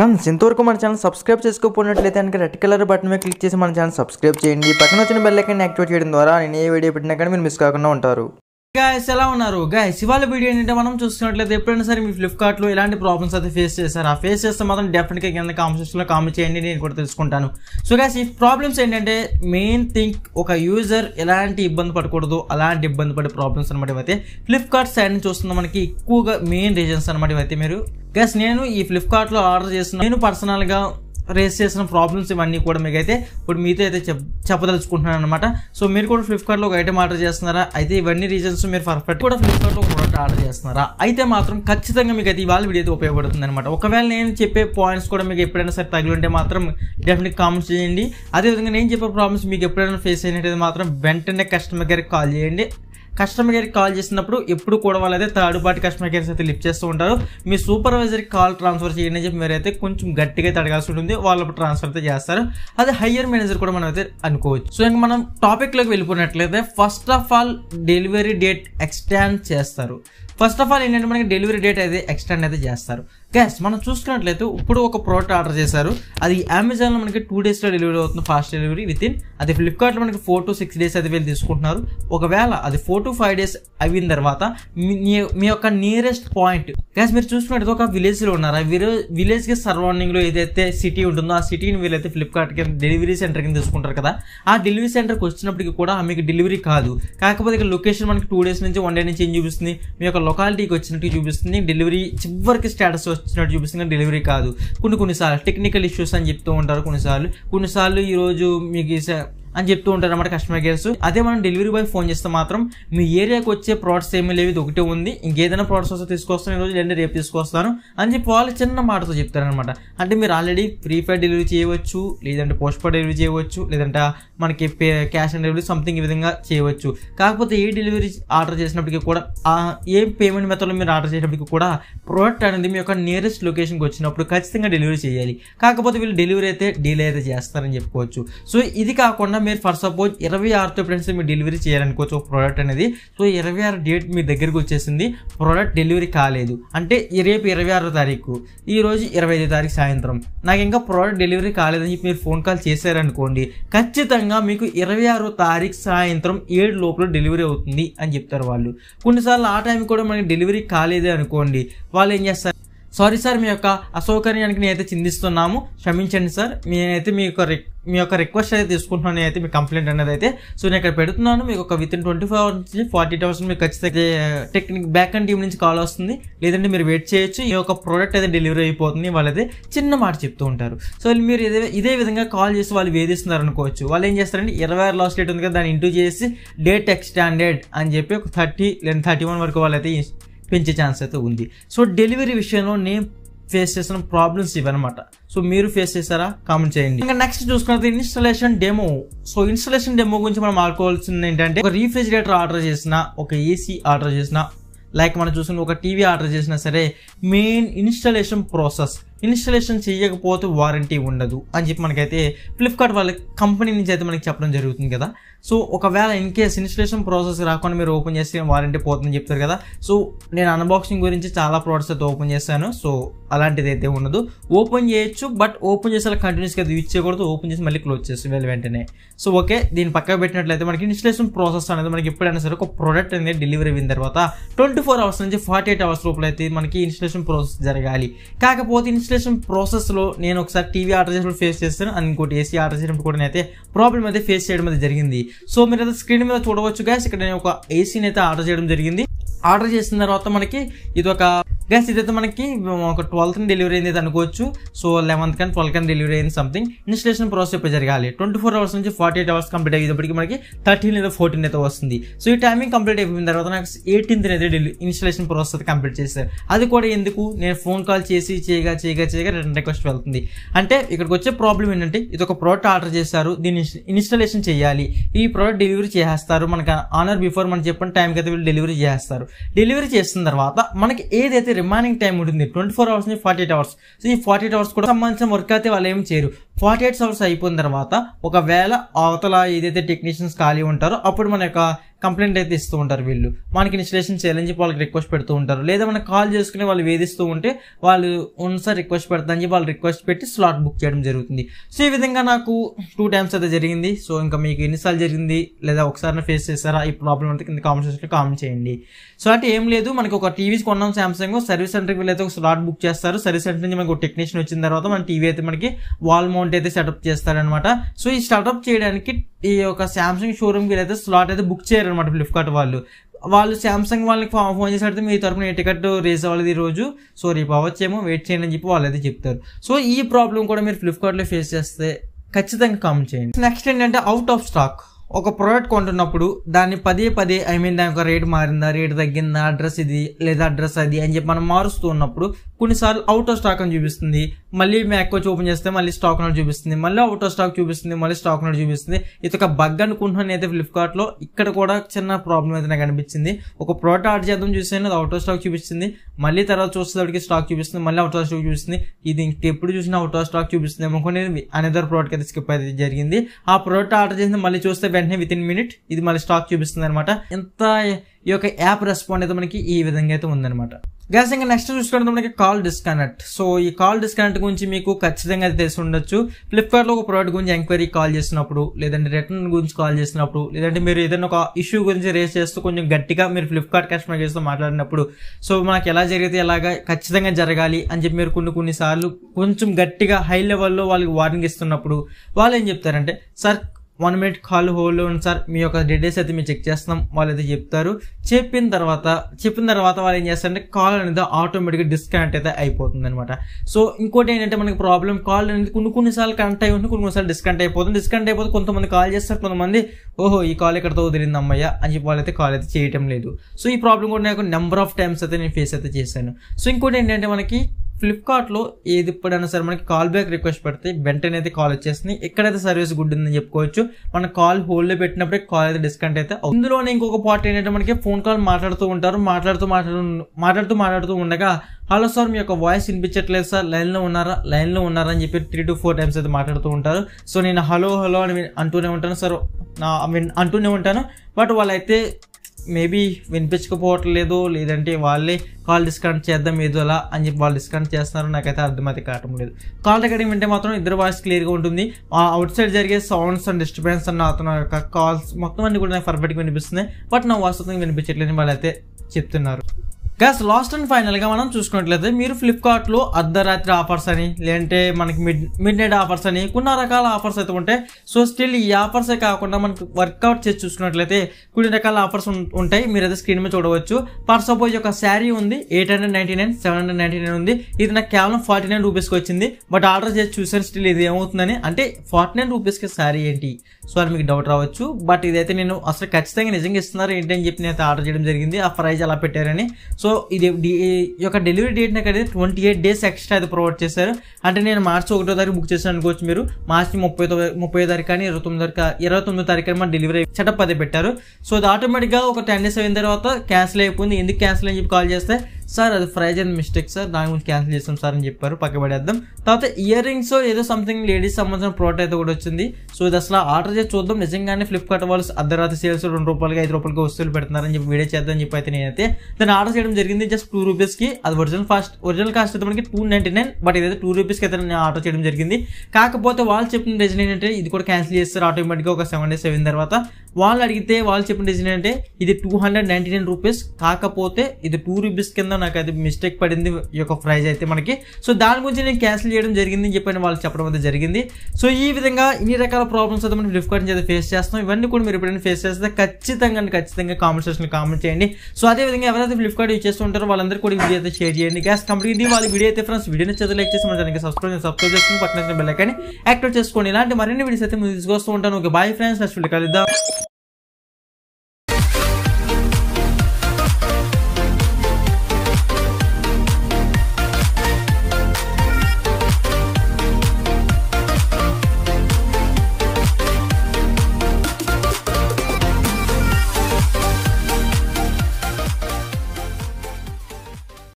friends ఇంతవరకు మన channel subscribe చేసుకోకపోయినట్లయితే కనుక రెడ్ కలర్ బటన్ మీద క్లిక్ చేసి మన ఛానల్ సబ్స్క్రైబ్ చేయండి పక్కన వచ్చిన బెల్ యాక్టివేట్ చేయడం ద్వారా నేను ఏ వీడియో పెట్టినా కానీ మీరు మిస్ కాకుండా ఉంటారు గాయస్ ఎలా ఉన్నారు గాయస్ ఇవాళ వీడియో ఏంటంటే మనం చూస్తున్నట్లయితే ఎప్పుడైనా సరే మీ ఫ్లిప్కార్ట్లో ఎలాంటి ప్రాబ్లమ్స్ అయితే ఫేస్ చేస్తారు ఆ ఫేస్ చేస్తే మాత్రం గా కింద కామెంట్స్లో కామెంట్ చేయండి నేను కూడా తెలుసుకుంటాను సో గాయస్ ఈ ప్రాబ్లమ్స్ ఏంటంటే మెయిన్ థింగ్ ఒక యూజర్ ఎలాంటి ఇబ్బంది పడకూడదు అలాంటి ఇబ్బంది పడే ప్రాబ్లమ్స్ అనమాట ఇవైతే ఫ్లిప్కార్ట్ సైడ్ నుంచి వస్తున్న మనకి ఎక్కువగా మెయిన్ రీజన్స్ అనమాట ఇవైతే మీరు గాయస్ నేను ఈ ఫ్లిప్కార్ట్లో ఆర్డర్ చేస్తున్నాను నేను పర్సనల్గా రేస్ చేసిన ప్రాబ్లమ్స్ ఇవన్నీ కూడా మీకైతే ఇప్పుడు మీతో అయితే చెప్ చెప్పదలుచుకుంటున్నాను అనమాట సో మీరు కూడా ఫ్లిప్కార్ట్లో ఒక ఐటమ్ ఆర్డర్ చేస్తున్నారా అయితే ఇవన్నీ రీజన్స్ మీరు పర్ఫెక్ట్ కూడా ఫ్లిప్కార్ట్లో ప్రోడక్ట్ ఆర్డర్ చేస్తున్నారా అయితే మాత్రం ఖచ్చితంగా మీకు అయితే ఇవాళ వీడియో అయితే ఉపయోగపడుతుంది అనమాట ఒకవేళ నేను చెప్పే పాయింట్స్ కూడా మీకు ఎప్పుడైనా సరే తగిలి ఉంటే మాత్రం డెఫినెట్ కామెంట్స్ చేయండి అదేవిధంగా నేను చెప్పే ప్రాబ్లమ్స్ మీకు ఎప్పుడైనా ఫేస్ అయినట్టు మాత్రం వెంటనే కస్టమర్ కేర్కి కాల్ చేయండి కస్టమర్ కేర్కి కాల్ చేసినప్పుడు ఎప్పుడు కూడా వాళ్ళైతే థర్డ్ పార్టీ కస్టమర్ కేర్స్ అయితే లిఫ్ట్ చేస్తూ ఉంటారు మీ సూపర్వైజర్కి కాల్ ట్రాన్స్ఫర్ చేయండి అని చెప్పి మీరైతే కొంచెం గట్టిగా అయితే అడగాల్సి ఉంటుంది వాళ్ళు ట్రాన్స్ఫర్ అయితే చేస్తారు అదే హయ్యర్ మేనేజర్ కూడా మనం అయితే అనుకోవచ్చు సో ఇంకా మనం టాపిక్లోకి వెళ్ళిపోయినట్లయితే first of all delivery date extend చేస్తారు ఫస్ట్ ఆఫ్ ఆల్ ఏంటంటే మనకి డెలివరీ డేట్ అయితే ఎక్స్టెండ్ అయితే చేస్తారు గ్యాస్ మనం చూసుకున్నట్లయితే ఇప్పుడు ఒక ప్రోడక్ట్ ఆర్డర్ చేశారు అది అమెజాన్లో మనకి టూ డేస్లో డెలివరీ అవుతుంది ఫాస్ట్ డెలివరీ విత్ ఇన్ అది ఫ్లిప్కార్ట్లో మనకి ఫోర్ టు సిక్స్ డేస్ అయితే వీళ్ళు తీసుకుంటున్నారు ఒకవేళ అది ఫోర్ టు ఫైవ్ డేస్ అయిన తర్వాత మీ యొక్క నియరెస్ట్ పాయింట్ గ్యాస్ మీరు చూసుకున్నట్లయితే ఒక విలేజ్లో ఉన్నారు ఆ విలేజ్కి సరౌండింగ్లో ఏదైతే సిటీ ఉంటుందో ఆ సిటీని వీళ్ళైతే ఫ్లిప్కార్ట్ డెలివరీ సెంటర్ కింద తీసుకుంటారు కదా ఆ డెలివరీ సెంటర్కి వచ్చినప్పటికీ కూడా మీకు డెలివరీ కాదు కాకపోతే ఇక్కడ లొకేషన్ మనకి టూ డేస్ నుంచి వన్ డే నుంచి ఏం చూపిస్తుంది మీ యొక్క లొకాలిటీకి వచ్చినట్టు చూపిస్తుంది డెలివరీ చివరికి స్టేటస్ వచ్చినట్టు చూపిస్తుంది డెలివరీ కాదు కొన్ని కొన్నిసార్లు టెక్నికల్ ఇష్యూస్ అని చెప్తూ ఉంటారు కొన్నిసార్లు కొన్నిసార్లు ఈరోజు మీకు అని చెప్తూ ఉంటారు అన్నమాట కస్టమర్ కేర్స్ అదే మనం డెలివరీ బాయ్ ఫోన్ చేస్తే మాత్రం మీ ఏరియాకి వచ్చే ప్రోడక్ట్స్ ఏమీ లేవు ఇది ఒకటే ఉంది ఇంకేదైనా ప్రోడక్ట్స్ వస్తే తీసుకొస్తాను ఈరోజు లేదంటే రేపు తీసుకొస్తాను అని చెప్పి వాళ్ళు చిన్న మాటతో చెప్తారనమాట అంటే మీరు ఆల్రెడీ ఫ్రీ ఫైర్ డెలివరీ చేయవచ్చు లేదంటే పోస్ట్ పే డెలివరీ చేయవచ్చు లేదంటే మనకి క్యాష్ ఆన్ డెలివరీ సంథింగ్ ఈ విధంగా చేయవచ్చు కాకపోతే ఏ డెలివరీ ఆర్డర్ చేసినప్పటికీ కూడా ఏ పేమెంట్ మెథడ్లో మీరు ఆర్డర్ చేసినప్పటికీ కూడా ప్రోడక్ట్ అనేది మీ యొక్క నియరెస్ట్ లొకేషన్కి వచ్చినప్పుడు ఖచ్చితంగా డెలివరీ చేయాలి కాకపోతే వీళ్ళు డెలివరీ అయితే డిలే అయితే చేస్తారని చెప్పుకోవచ్చు సో ఇది కాకుండా మీరు ఫర్ సపోజ్ ఇరవై ఆరుతో ఫ్రెండ్స్ మీరు డెలివరీ చేయాలనుకోవచ్చు ఒక ప్రోడక్ట్ అనేది సో ఇరవై ఆరు డేట్ మీ దగ్గరికి వచ్చేసింది ప్రోడక్ట్ డెలివరీ కాలేదు అంటే రేపు ఇరవై ఆరో తారీఖు ఈరోజు ఇరవై ఐదో తారీఖు సాయంత్రం నాకు ఇంకా ప్రోడక్ట్ డెలివరీ కాలేదని చెప్పి మీరు ఫోన్ కాల్ చేశారనుకోండి ఖచ్చితంగా మీకు ఇరవై ఆరో తారీఖు సాయంత్రం ఏడు లోపల డెలివరీ అవుతుంది అని చెప్తారు వాళ్ళు కొన్నిసార్లు ఆ టైం కూడా మనకి డెలివరీ కాలేదే అనుకోండి వాళ్ళు ఏం చేస్తారు సారీ సార్ మీ యొక్క అసౌకర్యానికి నేనైతే చిందిస్తున్నాము క్షమించండి సార్ నేనైతే మీ యొక్క మీ యొక్క రిక్వెస్ట్ అయితే తీసుకుంటున్నాను నేనైతే మీ కంప్లైంట్ అనేది అయితే సో నేను ఇక్కడ పెడుతున్నాను మీకు ఒక within twenty four hours నుంచి ఫార్టీ ఎయిట్ అవర్స్ మీకు ఖచ్చితంగా టెక్నిక్ బ్యాక్ అండ్ టీమ్ నుంచి కాల్ వస్తుంది లేదంటే మీరు వెయిట్ చేయొచ్చు ఈ యొక్క ప్రోడక్ట్ అయితే డెలివరీ అయిపోతుంది వాళ్ళైతే చిన్న మాట చెప్తూ ఉంటారు సో మీరు ఇదే ఇదే విధంగా కాల్ చేసి వాళ్ళు వేధిస్తున్నారు అనుకోవచ్చు వాళ్ళు ఏం చేస్తారండి ఇరవై ఆరు లాస్ట్ డేట్ ఉంది కదా దాన్ని ఇంటూ చేసి డేట్ ఎక్స్టాండెడ్ అని చెప్పి ఒక థర్టీ లేదా థర్టీ వన్ వరకు వాళ్ళైతే పెంచే ఛాన్స్ అయితే ఉంది సో డెలివరీ విషయంలో నేను ఫేస్ చేసిన ప్రాబ్లమ్స్ ఇవన్నమాట సో మీరు ఫేస్ చేశారా కామెంట్ చేయండి ఇంకా నెక్స్ట్ చూసుకున్నది installation demo so installation demo గురించి మనం ఆడుకోవాల్సింది ఏంటంటే ఒక రీఫ్రిజిరేటర్ ఆర్డర్ చేసినా ఒక ఏసీ ఆర్డర్ చేసినా లైక్ మనం చూసిన ఒక టీవీ ఆర్డర్ చేసినా సరే మెయిన్ ఇన్స్టాలేషన్ ప్రాసెస్ ఇన్స్టాలేషన్ చేయకపోతే వారంటీ ఉండదు అని చెప్పి మనకైతే ఫ్లిప్కార్ట్ వాళ్ళ కంపెనీ నుంచి అయితే మనకి చెప్పడం జరుగుతుంది కదా సో ఒకవేళ ఇన్ కేస్ ఇన్స్టలేషన్ ప్రాసెస్ రాకుండా మీరు ఓపెన్ చేస్తే వారంటీ పోతుందని చెప్తారు కదా సో నేను అన్బాక్సింగ్ గురించి చాలా ప్రోడక్ట్స్ అయితే ఓపెన్ చేశాను సో అలాంటిది అయితే ఉండదు ఓపెన్ చేయొచ్చు బట్ ఓపెన్ చేసే కంటిన్యూస్గా యూజ్ చేయకూడదు ఓపెన్ చేసి మళ్ళీ క్లోజ్ చేసి వెళ్ళి వెంటనే సో ఓకే దీన్ని పక్కకు పెట్టినట్లయితే మనకి ఇన్స్టలేషన్ ప్రాసెస్ అనేది మనకి ఎప్పుడైనా సరే ఒక ప్రోడక్ట్ అనేది డెలివరీ అయిన తర్వాత ట్వంటీ ఫోర్ అవర్స్ నుంచి ఫార్టీ ఎయిట్ అవర్స్ లోపల అయితే మనకి ఇన్స్టలేషన్ ప్రాసెస్ జరగాలి కాకపోతే ఇన్స్టలేషన్ ప్రాసెస్లో నేను ఒకసారి టీవీ ఆర్డర్ చేసినప్పుడు ఫేస్ చేస్తాను అండ్ ఇంకోటి ఏసీ ఆర్డర్ చేసినప్పుడు కూడా నేనైతే ప్రాబ్లం అయితే ఫేస్ చేయడం అది జరిగింది సో మీరు స్క్రీన్ మీద చూడవచ్చు గ్యాస్ ఇక్కడ నేను ఒక ఏసీని అయితే ఆర్డర్ చేయడం జరిగింది ఆర్డర్ చేసిన తర్వాత మనకి ఇది ఒక గ్యాస్ ఇదైతే మనకి ఒక ట్వెల్త్ డెలివరీ అయింది అనుకోవచ్చు సో లెవెన్త్ కానీ ట్వెల్త్ కానీ డెలివరీ అయింది సంథింగ్ ఇన్స్టలేషన్ ప్రాసెస్ ఇప్పుడు జరగాలి ట్వంటీ ఫోర్ అవర్స్ నుంచి ఫార్టీ ఎయిట్ అవర్స్ కంప్లీట్ అయ్యేటప్పటికి మనకి థర్టీన్ లేదా ఫోర్టీన్ అయితే వస్తుంది సో ఈ టైమింగ్ కంప్లీట్ అయిపోయిన తర్వాత నాకు ఎయిటీన్త్ అయితే డెలివరీ ఇన్స్టలేషన్ ప్రాసెస్ అయితే కంప్లీట్ చేశారు అది కూడా ఎందుకు నేను ఫోన్ కాల్ చేసి చేయగా చేయగా చేయగా రిటర్న్ రిక్వెస్ట్ వెళ్తుంది అంటే ఇక్కడికి వచ్చే ప్రాబ్లం ఏంటంటే ఇది ఒక ప్రోడక్ట్ ఆర్డర్ చేశారు దీన్ని ఇన్స్టలేషన్ చేయాలి ఈ ప్రోడక్ట్ డెలివరీ చేస్తారు మనకు ఆనర్ బిఫోర్ మనం చెప్పిన టైంకి అయితే వీళ్ళు డెలివరీ చేస్తారు ఇస్తారు డెలివరీ చేసిన తర్వాత మనకి ఏదైతే రిమైనింగ్ టైం ఉంటుంది ట్వంటీ ఫోర్ అవర్స్ని ఫార్టీ ఎయిట్ అవర్స్ సో ఈ ఫార్టీ ఎయిట్ అవర్స్ కూడా సంబంధించిన వర్క్ అయితే వాళ్ళు ఏం చేయరు ఫార్టీ ఎయిట్ అవర్స్ అయిపోయిన తర్వాత ఒకవేళ అవతల ఏదైతే టెక్నీషియన్స్ ఖాళీ ఉంటారో అప్పుడు మన యొక్క కంప్లైంట్ అయితే ఇస్తూ ఉంటారు వీళ్ళు మనకి ఇన్స్టలేషన్ చేయాలని చెప్పి వాళ్ళకి రిక్వెస్ట్ పెడుతూ ఉంటారు లేదా మనకు కాల్ చేసుకుని వాళ్ళు వేధిస్తూ ఉంటే వాళ్ళు సార్ రిక్వెస్ట్ పెడతా అని వాళ్ళు రిక్వెస్ట్ పెట్టి స్లాట్ బుక్ చేయడం జరుగుతుంది సో ఈ విధంగా నాకు టూ టైమ్స్ అయితే జరిగింది సో ఇంకా మీకు ఎన్నిసార్లు జరిగింది లేదా ఒకసారి ఫేస్ చేస్తారా ఈ ప్రాబ్లం అంతా కింద కామెంట్ సెక్షన్లో కామెంట్ చేయండి సో అంటే ఏం లేదు మనకి ఒక టీవీస్ కొన్నాం సామ్సంగ్ సర్వీస్ సెంటర్కి వెళ్ళైతే ఒక స్లాట్ బుక్ చేస్తారు సర్వీస్ సెంటర్ నుంచి మనకు టెక్నీషియన్ వచ్చిన తర్వాత మన టీవీ అయితే మనకి వాల్ మౌంట్ అయితే సెటప్ చేస్తారనమాట సో ఈ స్టార్ట్అప్ చేయడానికి ఈ యొక్క శాంసంగ్ షోరూమ్కి అయితే స్లాట్ అయితే బుక్ చేయరు అనమాట ఫ్లిప్కార్ట్ వాళ్ళు వాళ్ళు శాంసంగ్ వాళ్ళకి ఫోన్ చేసి అడిగితే మీ తరపున ఏ టికెట్ రేస్ అవ్వలేదు రోజు సో రేపు అవ్వచ్చేమో వెయిట్ చేయండి అని చెప్పి వాళ్ళు అయితే చెప్తారు సో ఈ ప్రాబ్లం కూడా మీరు ఫ్లిప్కార్ట్లో ఫేస్ చేస్తే ఖచ్చితంగా కమ్ చేయండి నెక్స్ట్ ఏంటంటే అవుట్ ఆఫ్ స్టాక్ ఒక ప్రోడక్ట్ కొంటున్నప్పుడు దాన్ని పదే పదే ఐ మీన్ దాని యొక్క రేట్ మారిందా రేట్ తగ్గిందా అడ్రస్ ఇది లేదా అడ్రస్ అది అని చెప్పి మనం మారుస్తూ ఉన్నప్పుడు కొన్నిసార్లు అవుట్ ఆఫ్ స్టాక్ అని చూపిస్తుంది మళ్ళీ మ్యాక్ ఓపెన్ చేస్తే మళ్ళీ స్టాక్ నోట్ చూపిస్తుంది మళ్ళీ అవుట్ ఆఫ్ స్టాక్ చూపిస్తుంది మళ్ళీ స్టాక్ నోట్ చూపిస్తుంది ఇది ఒక బగ్ అనుకుంటున్నాను అయితే ఫ్లిప్కార్ట్లో ఇక్కడ కూడా చిన్న ప్రాబ్లం అయితే నాకు అనిపించింది ఒక ప్రోడక్ట్ ఆర్డర్ చేద్దాం చూసాను అది అవుట్ ఆఫ్ స్టాక్ చూపిస్తుంది మళ్ళీ తర్వాత చూసేటప్పటికి స్టాక్ చూపిస్తుంది మళ్ళీ అవుట్ ఆఫ్ స్టాక్ చూపిస్తుంది ఇది ఎప్పుడు చూసినా అవుట్ ఆఫ్ స్టాక్ చూపిస్తుంది కొన్ని అనేదర్ ప్రోడక్ట్ అయితే స్కిప్ అయితే జరిగింది ఆ ప్రోడక్ట్ ఆర్డర్ చేసి మళ్ళీ చూస్తే వెంటనే విత్ ఇన్ మినిట్ ఇది మళ్ళీ స్టాక్ చూపిస్తుంది అనమాట ఇంత ఈ యొక్క యాప్ రెస్పాండ్ అయితే మనకి ఈ విధంగా అయితే ఉందనమాట గ్యాస్ ఇంకా నెక్స్ట్ చూసుకుంటే మనకి కాల్ డిస్కనెక్ట్ సో ఈ కాల్ డిస్కనెక్ట్ గురించి మీకు ఖచ్చితంగా అయితే తెలిసి ఉండొచ్చు ఫ్లిప్కార్ట్లో ఒక ప్రోడక్ట్ గురించి ఎంక్వైరీ కాల్ చేసినప్పుడు లేదంటే రిటర్న్ గురించి కాల్ చేసినప్పుడు లేదంటే మీరు ఏదైనా ఒక ఇష్యూ గురించి రేస్ చేస్తూ కొంచెం గట్టిగా మీరు ఫ్లిప్కార్ట్ కస్టమర్ కేర్తో మాట్లాడినప్పుడు సో మనకి ఎలా జరిగితే ఎలాగా ఖచ్చితంగా జరగాలి అని చెప్పి మీరు కొన్ని కొన్నిసార్లు కొంచెం గట్టిగా హై లెవెల్లో వాళ్ళకి వార్నింగ్ ఇస్తున్నప్పుడు వాళ్ళు ఏం చెప్తారంటే sir one minute call hold ఉంది సార్ మీ యొక్క డీటెయిల్స్ అయితే మేము చెక్ చేస్తున్నాం వాళ్ళు అయితే చెప్తారు చెప్పిన తర్వాత చెప్పిన తర్వాత వాళ్ళు ఏం చేస్తారంటే కాల్ అనేది ఆటోమేటిక్గా డిస్కనెక్ట్ అయితే అయిపోతుంది అనమాట సో ఇంకోటి ఏంటంటే మనకి ప్రాబ్లం కాల్ అనేది కొన్ని కొన్నిసార్లు కనెక్ట్ అయి ఉంటుంది కొన్ని కొన్నిసార్లు డిస్కనెక్ట్ అయిపోతుంది డిస్కనెక్ట్ అయిపోతే కొంతమంది కాల్ చేస్తారు కొంతమంది ఓహో ఈ కాల్ ఎక్కడితో వదిలింది అమ్మయ్య అని చెప్పి వాళ్ళైతే కాల్ అయితే చేయటం లేదు సో ఈ ప్రాబ్లం కూడా నాకు నెంబర్ ఆఫ్ టైమ్స్ అయితే నేను ఫేస్ అయితే చేశాను సో ఇంకోటి ఏంటంటే మనకి ఫ్లిప్కార్ట్లో ఏది ఇప్పుడైనా సరే మనకి కాల్ బ్యాక్ రిక్వెస్ట్ పెడితే వెంటనే అయితే కాల్ వచ్చేసింది ఎక్కడైతే సర్వీస్ గుడ్ ఉందని చెప్పుకోవచ్చు మన కాల్ హోల్డ్లో పెట్టినప్పుడే కాల్ అయితే డిస్కౌంట్ అయితే ఇందులోనే ఇంకొక పార్ట్ ఏంటంటే మనకి ఫోన్ కాల్ మాట్లాడుతూ ఉంటారు మాట్లాడుతూ మాట్లాడు మాట్లాడుతూ మాట్లాడుతూ ఉండగా హలో సార్ మీ యొక్క వాయిస్ వినిపించట్లేదు సార్ లైన్లో ఉన్నారా లైన్లో ఉన్నారా అని చెప్పి త్రీ టు ఫోర్ టైమ్స్ అయితే మాట్లాడుతూ ఉంటారు సో నేను హలో హలో అని అంటూనే ఉంటాను సార్ అంటూనే ఉంటాను బట్ వాళ్ళైతే మేబీ వినిపించకపోవటం లేదు లేదంటే వాళ్ళే కాల్ డిస్కనెక్ట్ చేద్దాం ఏదో అలా అని చెప్పి వాళ్ళు డిస్కనెక్ట్ చేస్తున్నారు నాకైతే అర్థమైతే కావటం లేదు కాల్ రికార్డింగ్ వింటే మాత్రం ఇద్దరు వాయిస్ క్లియర్గా ఉంటుంది అవుట్ సైడ్ జరిగే సౌండ్స్ అండ్ డిస్టర్బెన్స్ అన్న అతను యొక్క కాల్స్ మొత్తం అన్ని కూడా నాకు పర్ఫెక్ట్గా వినిపిస్తున్నాయి బట్ నా వాస్తవంగా వాళ్ళు వాళ్ళైతే చెప్తున్నారు గ్యాస్ లాస్ట్ అండ్ ఫైనల్గా మనం చూసుకున్నట్లయితే మీరు ఫ్లిప్కార్ట్లో అర్ధరాత్రి ఆఫర్స్ అని లేదంటే మనకి మిడ్ మిడ్ నైట్ ఆఫర్స్ అని కొన్ని రకాల ఆఫర్స్ అయితే ఉంటాయి సో స్టిల్ ఈ ఆఫర్సే కాకుండా మనకి వర్కౌట్ చేసి చూసుకున్నట్లయితే కొన్ని రకాల ఆఫర్స్ ఉంటాయి మీరు అయితే స్క్రీన్ మీద చూడవచ్చు పర్స్ సపోజ్ ఒక శారీ ఉంది eight hundred nine seven hundred nine ఉంది ఇది నాకు కేవలం ఫార్టీ నైన్ రూపీస్కి వచ్చింది బట్ ఆర్డర్ చేసి చూసాను స్టిల్ ఇది ఏమవుతుందని అంటే ఫార్టీ నైన్ రూపీస్కి శారీ ఏంటి సో అని మీకు డౌట్ రావచ్చు బట్ ఇదైతే నేను అసలు ఖచ్చితంగా నిజంగా ఇస్తున్నారు ఏంటి అని చెప్పి నేను ఆర్డర్ చేయడం జరిగింది ఆ ప్రైజ్ అలా పెట్టారని సో సో ఇది యొక్క డెలివరీ డేట్ నాకు అయితే ట్వంటీ ఎయిట్ డేస్ ఎక్స్ట్రా అయితే ప్రొవైడ్ చేశారు అంటే నేను మార్చి ఒకటో తారీఖు బుక్ చేశాను అనుకోవచ్చు మీరు మార్చి ముప్పై ముప్పై తారీఖు కానీ ఇరవై తొమ్మిది తారీఖు ఇరవై తొమ్మిది తారీఖు మన డెలివరీ సెటప్ అదే పెట్టారు సో అది ఆటోమేటిక్గా ఒక టెన్ డేస్ అయిన తర్వాత క్యాన్సిల్ అయిపోయింది ఎందుకు క్యాన్సిల్ అని చెప్పి కాల్ చేస్తే సార్ అది ఫ్రైజ్ అండ్ మిస్టేక్ సార్ దాని గురించి క్యాన్సిల్ చేస్తాం సార్ అని చెప్పారు పక్కబడేద్దాం తర్వాత ఇయర్ రింగ్స్ ఏదో సంథింగ్ లేడీస్ సంబంధించిన ప్రోడక్ట్ అయితే కూడా వచ్చింది సో ఇది అసలు ఆర్డర్ చేసి చూద్దాం నిజంగానే ఫ్లిప్కార్ట్ వాళ్ళు అర్ధరాత్రి సేల్స్ రెండు రూపాయలకి ఐదు రూపాయలకి వస్తువులు పెడుతున్నారని చెప్పి వీడియో చేద్దామని చెప్పి అయితే నేనైతే దాన్ని ఆర్డర్ చేయడం జరిగింది జస్ట్ టూ రూపీస్కి అది ఒరిజినల్ ఫాస్ట్ ఒరిజినల్ కాస్ట్ అయితే మనకి టూ నైంటీ నైన్ బట్ ఇదైతే టూ రూపీస్కి అయితే నేను ఆర్డర్ చేయడం జరిగింది కాకపోతే వాళ్ళు చెప్పిన రీజన్ ఏంటంటే ఇది కూడా క్యాన్సిల్ చేస్తారు ఆటోమేటిక్గా ఒక సెవెన్ డేస్ అయిన తర్వాత వాళ్ళు అడిగితే వాళ్ళు చెప్పిన డిజైన్ అంటే ఇది two hundred ninety nine rupees కాకపోతే ఇది టూ రూపీస్ కింద నాకు అది మిస్టేక్ పడింది ఈ యొక్క ప్రైజ్ అయితే మనకి సో దాని గురించి నేను క్యాన్సిల్ చేయడం జరిగింది అని చెప్పని వాళ్ళు చెప్పడం అయితే జరిగింది సో ఈ విధంగా ఇన్ని రకాల ప్రాబ్లమ్స్ అయితే మనం ఫ్లిప్కార్ట్ నుంచి అయితే ఫేస్ చేస్తాం ఇవన్నీ కూడా మీరు ఎప్పుడైనా ఫేస్ చేస్తే ఖచ్చితంగా ఖచ్చితంగా కామెంట్ సెక్షన్లో కామెంట్ చేయండి సో అదేవిధంగా ఎవరైతే ఫ్లిప్కార్ట్ యూజ్ చేస్తూ ఉంటారో వాళ్ళందరూ కూడా వీడియో అయితే షేర్ చేయండి గ్యాస్ కంప్లీట్ వాళ్ళ వీడియో అయితే ఫ్రెండ్స్ వీడియో నచ్చితే లైక్ చేసి మన ఛానల్కి సబ్స్క్రైబ్ సబ్స్క్రైబ్ చేసుకుని పక్కన బెల్ యాక్టివ్ చేసుకోండి ఇలాంటి మరిన్ని వీడియోస్ అయితే ముందు తీసుకొస్తూ ఉంటాను ఓకే బాయ్ ఫ్రెండ్స్ నచ్చి వీడియో కలుద్దాం